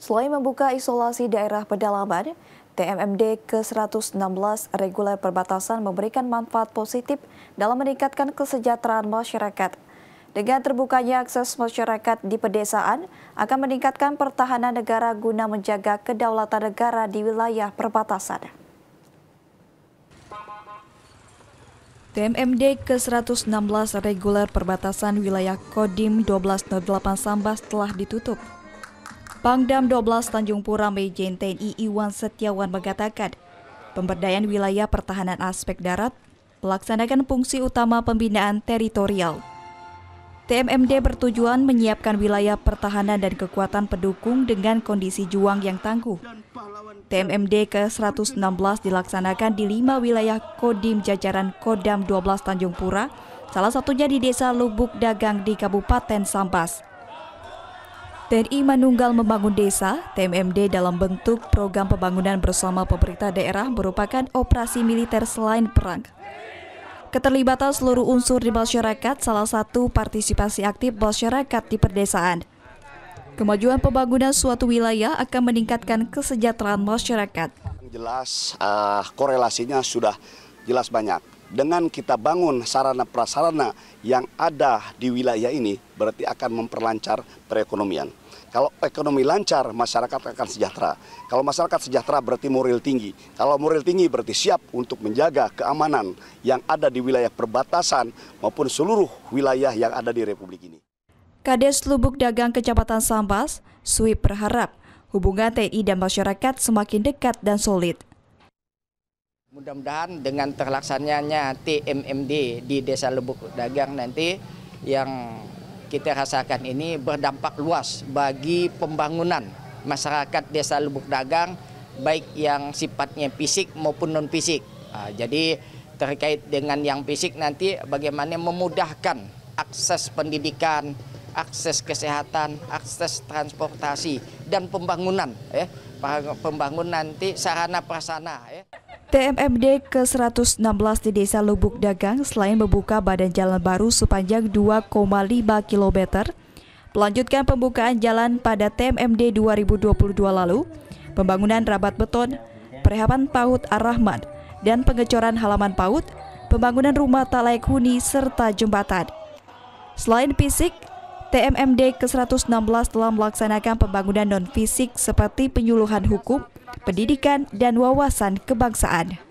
Selain membuka isolasi daerah pedalaman, TMMD ke-116 reguler perbatasan memberikan manfaat positif dalam meningkatkan kesejahteraan masyarakat. Dengan terbukanya akses masyarakat di pedesaan, akan meningkatkan pertahanan negara guna menjaga kedaulatan negara di wilayah perbatasan. TMMD ke-116 reguler perbatasan wilayah Kodim 1208 Sambas telah ditutup. Pangdam 12 Tanjung Pura Mejen TNI Iwan Setiawan mengatakan, pemberdayaan wilayah pertahanan aspek darat melaksanakan fungsi utama pembinaan teritorial. TMMD bertujuan menyiapkan wilayah pertahanan dan kekuatan pendukung dengan kondisi juang yang tangguh. TMMD ke-116 dilaksanakan di lima wilayah Kodim jajaran Kodam 12 Tanjung Pura, salah satunya di Desa Lubuk Dagang di Kabupaten Sambas. TNI Manunggal Membangun Desa, TMMD dalam bentuk program pembangunan bersama pemerintah daerah merupakan operasi militer selain perang. Keterlibatan seluruh unsur di masyarakat salah satu partisipasi aktif masyarakat di perdesaan. Kemajuan pembangunan suatu wilayah akan meningkatkan kesejahteraan masyarakat. Jelas uh, korelasinya sudah jelas banyak. Dengan kita bangun sarana prasarana yang ada di wilayah ini berarti akan memperlancar perekonomian. Kalau ekonomi lancar, masyarakat akan sejahtera. Kalau masyarakat sejahtera berarti moral tinggi. Kalau moral tinggi berarti siap untuk menjaga keamanan yang ada di wilayah perbatasan maupun seluruh wilayah yang ada di Republik ini. Kades Lubuk Dagang Kecamatan Sambas, Sui berharap hubungan TNI dan masyarakat semakin dekat dan solid. Mudah-mudahan dengan terlaksananya TMMD di Desa Lebuk Dagang nanti yang kita rasakan ini berdampak luas bagi pembangunan masyarakat Desa Lebuk Dagang baik yang sifatnya fisik maupun non fisik. Ah, jadi terkait dengan yang fisik nanti bagaimana memudahkan akses pendidikan, akses kesehatan, akses transportasi dan pembangunan ya. Pembangunan nanti sarana prasana ya. TMMD ke-116 di Desa Lubuk Dagang selain membuka badan jalan baru sepanjang 2,5 km, melanjutkan pembukaan jalan pada TMMD 2022 lalu, pembangunan rabat beton, perehapan paut Ar-Rahman, dan pengecoran halaman paut, pembangunan rumah tak layak huni serta jembatan. Selain fisik, TMMD ke-116 telah melaksanakan pembangunan non-fisik seperti penyuluhan hukum, pendidikan, dan wawasan kebangsaan.